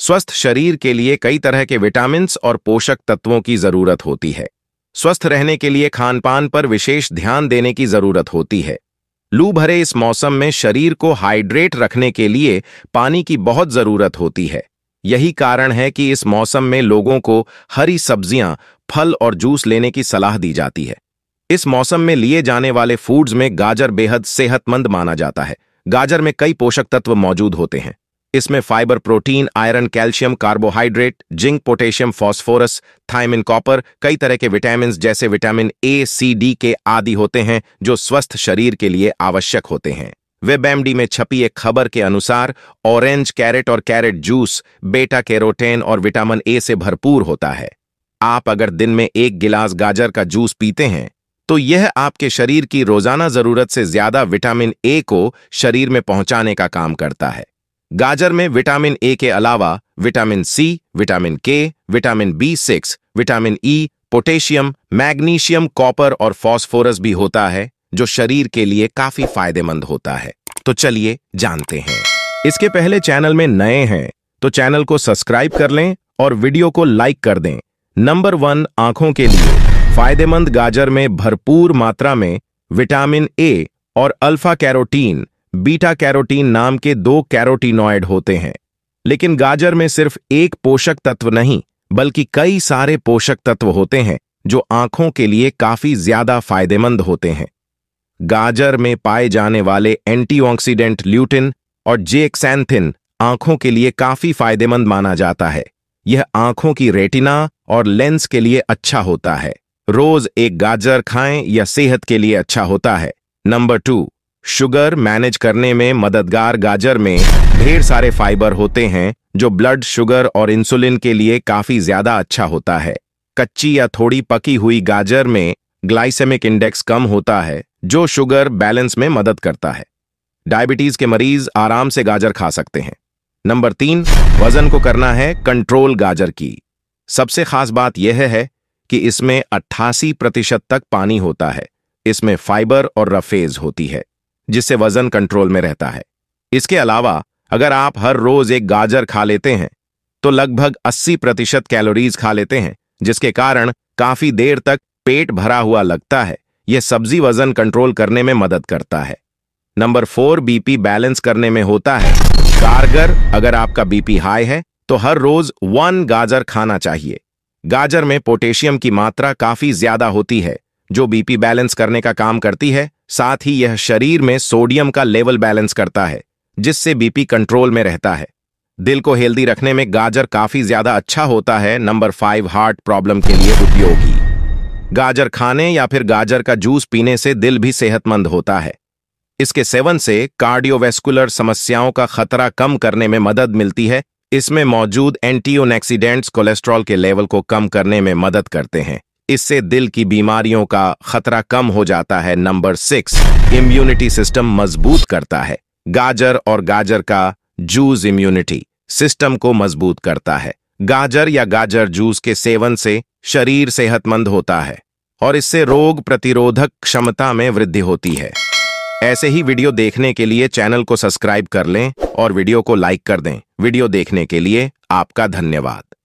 स्वस्थ शरीर के लिए कई तरह के विटामिन और पोषक तत्वों की जरूरत होती है स्वस्थ रहने के लिए खानपान पर विशेष ध्यान देने की जरूरत होती है लू भरे इस मौसम में शरीर को हाइड्रेट रखने के लिए पानी की बहुत जरूरत होती है यही कारण है कि इस मौसम में लोगों को हरी सब्जियां फल और जूस लेने की सलाह दी जाती है इस मौसम में लिए जाने वाले फूड्स में गाजर बेहद सेहतमंद माना जाता है गाजर में कई पोषक तत्व मौजूद होते हैं इसमें fibre protein iron calcium carbohydrate zinc potassium phosphorus thiamine copper कई तरह के विटामिन जैसे विटामिन ए सी डी के आदि होते हैं जो स्वस्थ शरीर के लिए आवश्यक होते हैं वेबएमडी में छपी एक खबर के अनुसार ऑरेंज कैरेट और कैरेट जूस बेटा कैरोटेन और विटामिन ए से भरपूर होता है आप अगर दिन में एक गिलास गाजर का जूस पीते हैं तो यह आपके शरीर की रोजाना जरूरत से ज्यादा विटामिन ए को शरीर में पहुंचाने का काम करता है गाजर में विटामिन ए के अलावा vitamin C vitamin K vitamin B six vitamin E e, potassium magnesium copper और फॉस्फोरस भी होता है जो शरीर के लिए काफी फायदेमंद होता है तो चलिए जानते हैं इसके पहले चैनल में नए हैं तो चैनल को सब्सक्राइब कर लें और वीडियो को लाइक कर दें नंबर वन आंखों के लिए फायदेमंद गाजर में भरपूर मात्रा में विटामिन ए और अल्फा कैरोटीन बीटा कैरोटीन नाम के दो कैरोटीनॉयड होते हैं लेकिन गाजर में सिर्फ एक पोषक तत्व नहीं बल्कि कई सारे पोषक तत्व होते हैं जो आंखों के लिए काफी ज्यादा फायदेमंद होते हैं गाजर में पाए जाने वाले एंटीऑक्सीडेंट ल्यूटिन और जेक्सैंथिन आंखों के लिए काफी फायदेमंद माना जाता है यह आंखों की रेटिना और लेंस के लिए अच्छा होता है रोज एक गाजर खाएं यह सेहत के लिए अच्छा होता है नंबर टू शुगर मैनेज करने में मददगार गाजर में ढेर सारे फाइबर होते हैं जो ब्लड शुगर और इंसुलिन के लिए काफी ज्यादा अच्छा होता है कच्ची या थोड़ी पकी हुई गाजर में ग्लाइसेमिक इंडेक्स कम होता है जो शुगर बैलेंस में मदद करता है डायबिटीज के मरीज आराम से गाजर खा सकते हैं नंबर तीन वजन को करना है कंट्रोल गाजर की सबसे खास बात यह है कि इसमें 88 प्रतिशत तक पानी होता है इसमें फाइबर और रफेज होती है जिससे वजन कंट्रोल में रहता है इसके अलावा अगर आप हर रोज एक गाजर खा लेते हैं तो लगभग 80 प्रतिशत कैलोरीज खा लेते हैं जिसके कारण काफी देर तक पेट भरा हुआ लगता है यह सब्जी वजन कंट्रोल करने में मदद करता है नंबर फोर बीपी बैलेंस करने में होता है कारगर अगर आपका बीपी हाई है तो हर रोज वन गाजर खाना चाहिए गाजर में पोटेशियम की मात्रा काफी ज्यादा होती है जो बीपी बैलेंस करने का काम करती है साथ ही यह शरीर में सोडियम का लेवल बैलेंस करता है जिससे बीपी कंट्रोल में रहता है दिल को हेल्दी रखने में गाजर काफी ज्यादा अच्छा होता है नंबर फाइव हार्ट प्रॉब्लम के लिए उपयोगी गाजर खाने या फिर गाजर का जूस पीने से दिल भी सेहतमंद होता है इसके सेवन से कार्डियोवेस्कुलर समस्याओं का खतरा कम करने में मदद मिलती है इसमें मौजूद एंटीओनेक्सीडेंट्स कोलेस्ट्रॉल के लेवल को कम करने में मदद करते हैं इससे दिल की बीमारियों का खतरा कम हो जाता है नंबर सिक्स इम्यूनिटी सिस्टम मजबूत करता है गाजर और गाजर का जूस इम्यूनिटी सिस्टम को मजबूत करता है गाजर या गाजर जूस के सेवन से शरीर सेहतमंद होता है और इससे रोग प्रतिरोधक क्षमता में वृद्धि होती है ऐसे ही वीडियो देखने के लिए चैनल को सब्सक्राइब कर लें और वीडियो को लाइक कर दें वीडियो देखने के लिए आपका धन्यवाद